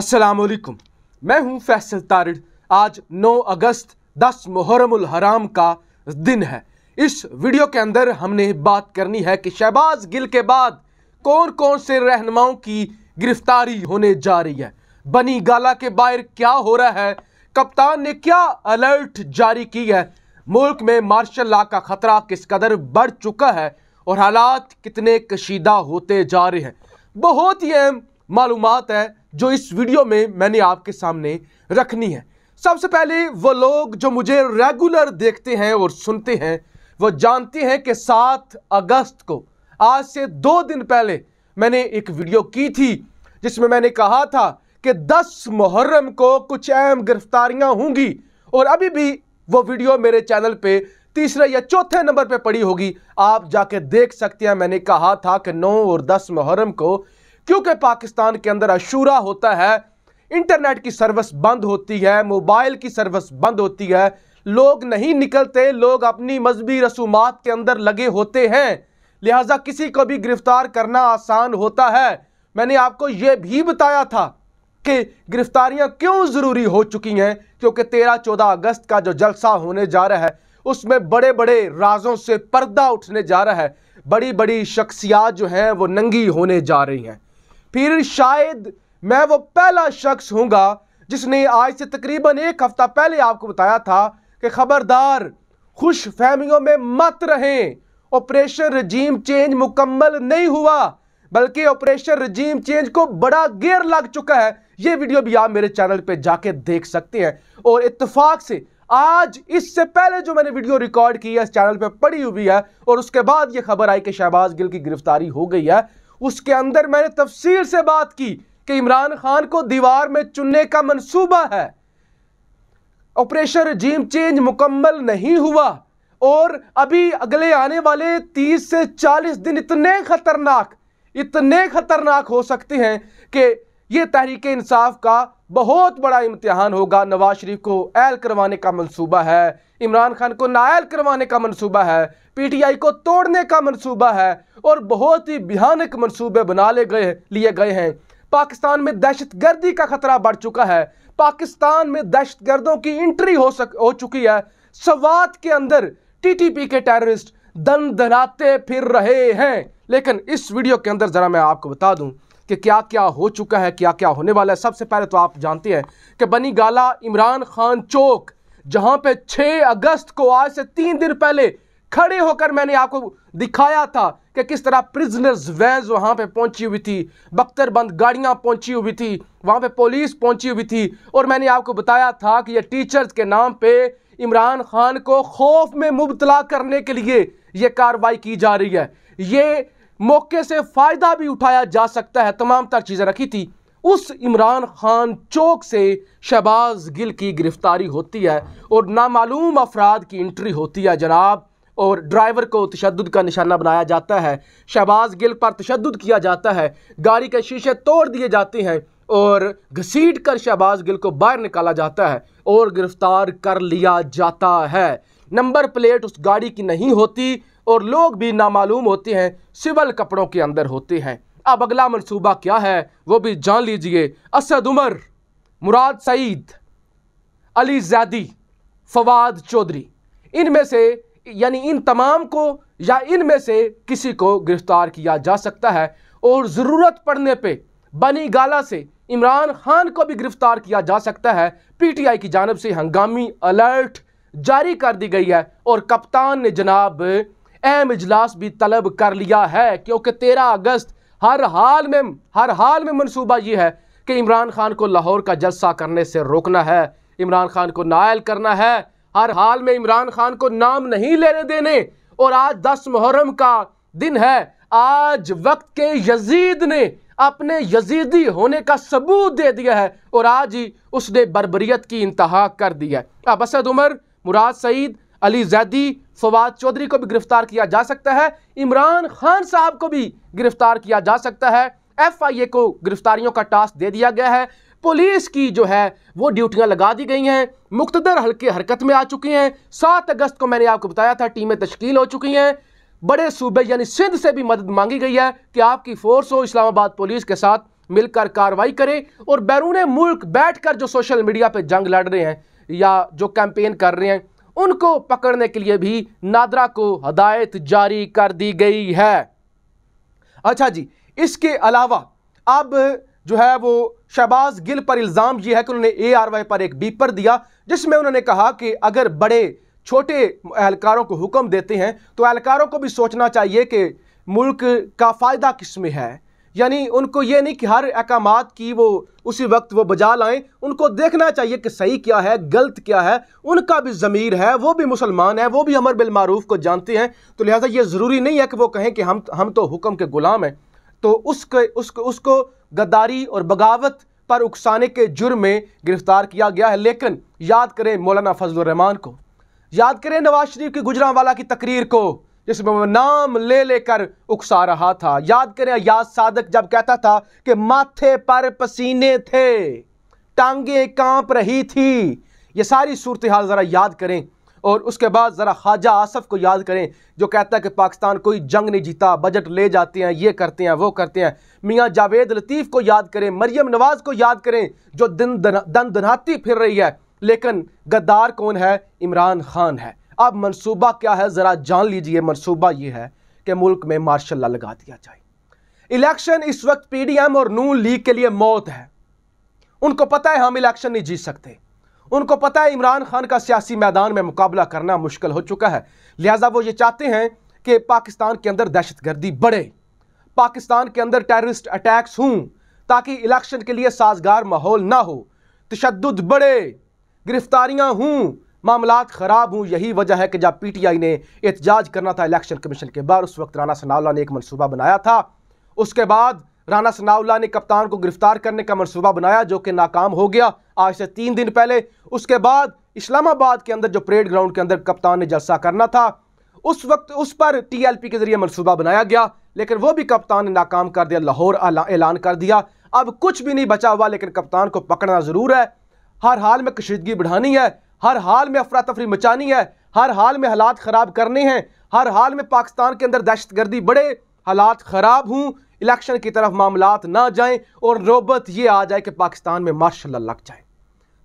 असलकुम मैं हूं फैसल तारिड आज 9 अगस्त 10 मुहर्रम हराम का दिन है इस वीडियो के अंदर हमने बात करनी है कि शहबाज गिल के बाद कौन कौन से रहनुमाओं की गिरफ्तारी होने जा रही है बनी गाला के बाहर क्या हो रहा है कप्तान ने क्या अलर्ट जारी की है मुल्क में मार्शल लॉ का खतरा किस कदर बढ़ चुका है और हालात कितने कशीदा होते जा रहे हैं बहुत ही अहम मालूम है जो इस वीडियो में मैंने आपके सामने रखनी है सबसे पहले वो लोग जो मुझे रेगुलर देखते हैं और सुनते हैं वो जानते हैं कि सात अगस्त को आज से दो दिन पहले मैंने एक वीडियो की थी जिसमें मैंने कहा था कि 10 मुहर्रम को कुछ अहम गिरफ्तारियां होंगी और अभी भी वो वीडियो मेरे चैनल पे तीसरे या चौथे नंबर पे पड़ी होगी आप जाके देख सकते हैं मैंने कहा था कि 9 और 10 मुहर्रम को क्योंकि पाकिस्तान के अंदर अशूरा होता है इंटरनेट की सर्विस बंद होती है मोबाइल की सर्विस बंद होती है लोग नहीं निकलते लोग अपनी मजहबी रसूमात के अंदर लगे होते हैं लिहाजा किसी को भी गिरफ़्तार करना आसान होता है मैंने आपको यह भी बताया था कि गिरफ्तारियां क्यों ज़रूरी हो चुकी हैं क्योंकि तेरह चौदह अगस्त का जो जलसा होने जा रहा है उसमें बड़े बड़े राजों से पर्दा उठने जा रहा है बड़ी बड़ी शख्सियात जो हैं वो नंगी होने जा रही हैं फिर शायद मैं वो पहला शख्स हूँगा जिसने आज से तकरीबन एक हफ़्ता पहले आपको बताया था कि ख़बरदार खुश फहमियों में मत रहें ऑपरेशन रजीम चेंज मुकम्मल नहीं हुआ बल्कि ऑपरेशन रजीम चेंज को बड़ा गेर लग चुका है ये वीडियो भी आप मेरे चैनल पे जाके देख सकते हैं और इत्तेफाक से आज इससे पहले जो मैंने वीडियो रिकॉर्ड की है इस चैनल पे पड़ी हुई है और उसके बाद ये खबर आई कि शहबाज गिल की गिरफ्तारी हो गई है उसके अंदर मैंने तफसील से बात की कि इमरान खान को दीवार में चुनने का मनसूबा है ऑपरेशन रजीम चेंज मुकम्मल नहीं हुआ और अभी अगले आने वाले तीस से चालीस दिन इतने ख़तरनाक इतने ख़तरनाक हो सकते हैं कि यह तहरीक इंसाफ का बहुत बड़ा इम्तहान होगा नवाज शरीफ को ऐल करवाने का मनसूबा है इमरान खान को नायल करवाने का मनसूबा है पीटीआई को तोड़ने का मंसूबा है और बहुत ही भयानक मंसूबे बना ले गए लिए गए हैं पाकिस्तान में दहशत गर्दी का खतरा बढ़ चुका है पाकिस्तान में दहशत गर्दों की एंट्री हो सक हो चुकी है सवात के अंदर टीटीपी के टेररिस्ट दन दनाते फिर रहे हैं लेकिन इस वीडियो के अंदर ज़रा मैं आपको बता दूं कि क्या क्या हो चुका है क्या क्या होने वाला है सबसे पहले तो आप जानते हैं कि बनी गाला इमरान खान चौक जहां पे 6 अगस्त को आज से तीन दिन पहले खड़े होकर मैंने आपको दिखाया था कि किस तरह प्रिजनर्स वैन वहाँ पे पहुँची हुई थी बख्तरबंद गाड़ियाँ पहुँची हुई थी वहाँ पे पुलिस पहुँची हुई थी और मैंने आपको बताया था कि ये टीचर्स के नाम पे इमरान खान को खौफ में मुबतला करने के लिए ये कार्रवाई की जा रही है ये मौके से फ़ायदा भी उठाया जा सकता है तमाम तर चीज़ें रखी थी उस इमरान खान चौक से शहबाज गिल की गिरफ्तारी होती है और नामालूम अफराद की इंट्री होती है जनाब और ड्राइवर को तशद का निशाना बनाया जाता है शहबाज गिल पर तशद किया जाता है गाड़ी के शीशे तोड़ दिए जाते हैं और घसीट कर शहबाज गिल को बाहर निकाला जाता है और गिरफ्तार कर लिया जाता है नंबर प्लेट उस गाड़ी की नहीं होती और लोग भी नामालूम होते हैं सिविल कपड़ों के अंदर होते हैं अब अगला मनसूबा क्या है वो भी जान लीजिए असद उमर मुराद सईद अली जैदी फवाद चौधरी इनमें से यानी इन तमाम को या इन में से किसी को गिरफ्तार किया जा सकता है और ज़रूरत पड़ने पे बनी गाला से इमरान खान को भी गिरफ्तार किया जा सकता है पीटीआई की जानब से हंगामी अलर्ट जारी कर दी गई है और कप्तान ने जनाब अहम इजलास भी तलब कर लिया है क्योंकि तेरह अगस्त हर हाल में हर हाल में मनसूबा ये है कि इमरान खान को लाहौर का जलसा करने से रोकना है इमरान खान को नायल करना है हर हाल में इमरान खान को नाम नहीं लेने देने और आज दस मुहर्रम का दिन है आज वक्त के यजीद ने अपने यजीदी होने का सबूत दे दिया है और आज ही उसने बरबरीत की इंतहा कर दी है अब असद उमर मुराद सईद अली जैदी फवाद चौधरी को भी गिरफ्तार किया जा सकता है इमरान खान साहब को भी गिरफ्तार किया जा सकता है एफ आई ए को गिरफ्तारियों का टास्क दे दिया गया है पुलिस की जो है वो ड्यूटियां लगा दी गई हैं मुख्तर हल्के हरकत में आ चुकी हैं सात अगस्त को मैंने आपको बताया था टीमें तश्कील हो चुकी हैं बड़े सूबे यानी सिंध से भी मदद मांगी गई है कि आपकी फोर्स हो इस्लामाबाद पुलिस के साथ मिलकर कार्रवाई करे और बैरून मुल्क बैठकर जो सोशल मीडिया पर जंग लड़ रहे हैं या जो कैंपेन कर रहे हैं उनको पकड़ने के लिए भी नादरा को हदायत जारी कर दी गई है अच्छा जी इसके अलावा अब जो है वो शहबाज गिल पर इल्ज़ाम ये है कि उन्होंने ए आर वाई पर एक बीपर दिया जिसमें उन्होंने कहा कि अगर बड़े छोटे एहलकारों को हुक्म देते हैं तो एहलकारों को भी सोचना चाहिए कि मुल्क का फ़ायदा किस में है यानी उनको ये नहीं कि हर अहकाम की वो उसी वक्त वो बजा लाएं उनको देखना चाहिए कि सही क्या है गलत क्या है उनका भी ज़मीर है वो भी मुसलमान है वो भी अमर बिलमूफ को जानते हैं तो लिहाजा ये ज़रूरी नहीं है कि वो कहें कि हम हम तो हुक्म के ग़ुलाम हैं तो उसके उसको उसको गद्दारी और बगावत पर उकसाने के जुर्म में गिरफ्तार किया गया है लेकिन याद करें मौलाना फजलरहमान को याद करें नवाज शरीफ की गुजरावाला की तकरीर को जिसमें वो नाम ले लेकर उकसा रहा था याद करें याद सादक जब कहता था कि माथे पर पसीने थे टांगे कांप रही थी ये सारी सूरत हाल ज़रा याद करें और उसके बाद ज़रा ख्वाजा आसफ़ को याद करें जो कहता है कि पाकिस्तान कोई जंग नहीं जीता बजट ले जाते हैं ये करते हैं वो करते हैं मियाँ जावेद लतीफ़ को याद करें मरियम नवाज़ को याद करें जो दिन दन दनाती फिर रही है लेकिन गद्दार कौन है इमरान खान है अब मनसूबा क्या है ज़रा जान लीजिए मनसूबा ये है कि मुल्क में मार्शल लगा दिया जाए इलेक्शन इस वक्त पीडीएम और नून लीग के लिए मौत है उनको पता है हम इलेक्शन नहीं जीत सकते उनको पता है इमरान खान का सियासी मैदान में मुकाबला करना मुश्किल हो चुका है लिहाजा वो ये चाहते हैं कि पाकिस्तान के अंदर दहशत गर्दी बढ़े पाकिस्तान के अंदर टेररिस्ट अटैक्स हों ताकि इलेक्शन के लिए साजगार माहौल ना हो तशद बढ़े गिरफ्तारियाँ हों मामला ख़राब हूँ यही वजह है कि जब पी टी आई ने एहतजाज करना था इलेक्शन कमीशन के बाद उस वक्त राना सनाउल्ला ने एक मनसूबा बनाया था उसके बाद राना सनाउल्ला ने कप्तान को गिरफ्तार करने का मनसूबा बनाया जो कि नाकाम हो गया आज से तीन दिन पहले उसके बाद इस्लामाबाद के अंदर जो परेड ग्राउंड के अंदर कप्तान ने जलसा करना था उस वक्त उस पर पी के जरिए मनसूबा बनाया गया लेकिन वो भी कप्तान ने नाकाम कर दिया लाहौर ऐलान कर दिया अब कुछ भी नहीं बचा हुआ लेकिन कप्तान को पकड़ना ज़रूर है हर हाल में कशीदगी बढ़ानी है हर हाल में अफरा तफरी मचानी है हर हाल में हालात ख़राब करने हैं हर हाल में पाकिस्तान के अंदर दहशत गर्दी बढ़े हालात ख़राब हों इलेक्शन की तरफ मामला ना जाएँ और नौबत ये आ जाए कि पाकिस्तान में मार्शल लग जाए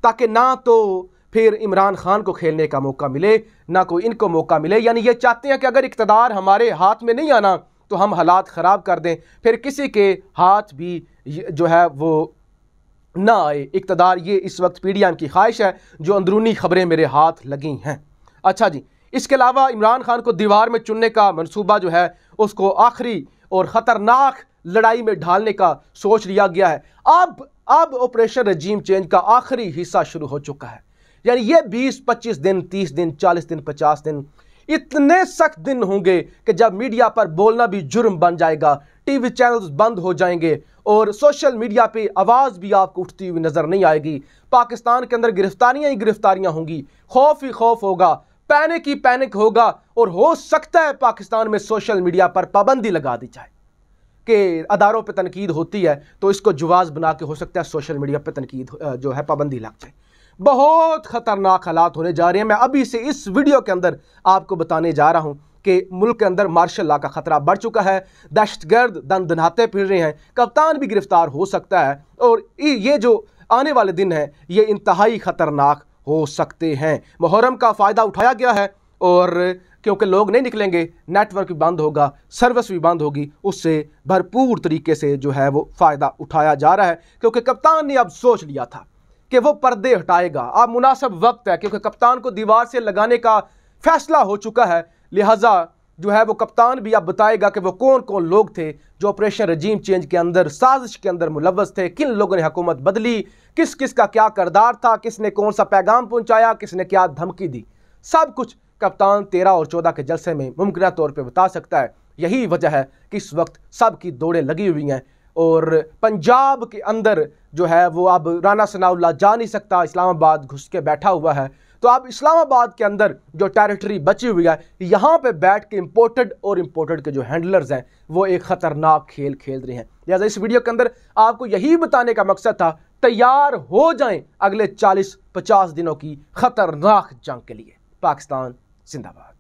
ताकि ना तो फिर इमरान खान को खेलने का मौका मिले ना कोई इनको मौका मिले यानी ये चाहते हैं कि अगर इकतदार हमारे हाथ में नहीं आना तो हम हालात ख़राब कर दें फिर किसी के हाथ भी जो है वो ना आए इकतदार ये इस वक्त पी डी एम की ख्वाहिश है जो अंदरूनी खबरें मेरे हाथ लगी हैं अच्छा जी इसके अलावा इमरान खान को दीवार में चुनने का मनसूबा जो है उसको आखिरी और ख़तरनाक लड़ाई में ढालने का सोच लिया गया है अब अब ऑपरेशन रजीम चेंज का आखिरी हिस्सा शुरू हो चुका है यानी ये 20, 25 दिन 30 दिन 40 दिन 50 दिन इतने सख्त दिन होंगे कि जब मीडिया पर बोलना भी जुर्म बन जाएगा टीवी चैनल्स बंद हो जाएंगे और सोशल मीडिया पे आवाज़ भी आपको उठती हुई नज़र नहीं आएगी पाकिस्तान के अंदर गिरफ्तारियां ही गिरफ्तारियां होंगी खौफ ही खौफ होगा पैनिक ही पैनिक होगा और हो सकता है पाकिस्तान में सोशल मीडिया पर पाबंदी लगा दी जाए के अदारों पर तनकीद होती है तो इसको जुवाज बना के हो सकता है सोशल मीडिया पर तनकीद जो है पाबंदी लग जाए बहुत ख़तरनाक हालात होने जा रहे हैं मैं अभी से इस वीडियो के अंदर आपको बताने जा रहा हूँ कि मुल्क के अंदर मार्शल ला का खतरा बढ़ चुका है दहशतगर्द दन दनाते फिर रहे हैं कप्तान भी गिरफ्तार हो सकता है और ये जो आने वाले दिन हैं ये इंतहाई ख़तरनाक हो सकते हैं मुहर्रम का फ़ायदा उठाया गया है और क्योंकि लोग नहीं निकलेंगे नेटवर्क भी बंद होगा सर्विस भी बंद होगी उससे भरपूर तरीके से जो है वो फ़ायदा उठाया जा रहा है क्योंकि कप्तान ने अब सोच लिया था कि वो पर्दे हटाएगा अब मुनासब वक्त है क्योंकि कप्तान को दीवार से लगाने का फैसला हो चुका है लिहाजा जो है वो कप्तान भी अब बताएगा कि वो कौन कौन लोग थे जो ऑपरेशन रजीम चेंज के अंदर साजिश के अंदर मुलवस थे किन लोगों ने हुकूमत बदली किस किस का क्या करदार था किसने कौन सा पैगाम पहुंचाया किसने क्या धमकी दी सब कुछ कप्तान तेरह और चौदह के जलसे में मुमकिन तौर पर बता सकता है यही वजह है कि इस वक्त सबकी दौड़े दौड़ें लगी हुई हैं और पंजाब के अंदर जो है वो अब राना सनाउल्ला जा नहीं सकता इस्लामाबाद घुस के बैठा हुआ है तो आप इस्लामाबाद के अंदर जो टेरिटरी बची हुई है यहाँ पे बैठ के इंपोर्टेड और इंपोर्टेड के जो हैंडलर्स हैं वो एक ख़तरनाक खेल खेल रहे हैं लिहाजा इस वीडियो के अंदर आपको यही बताने का मकसद था तैयार हो जाएं अगले 40-50 दिनों की ख़तरनाक जंग के लिए पाकिस्तान 信的吧。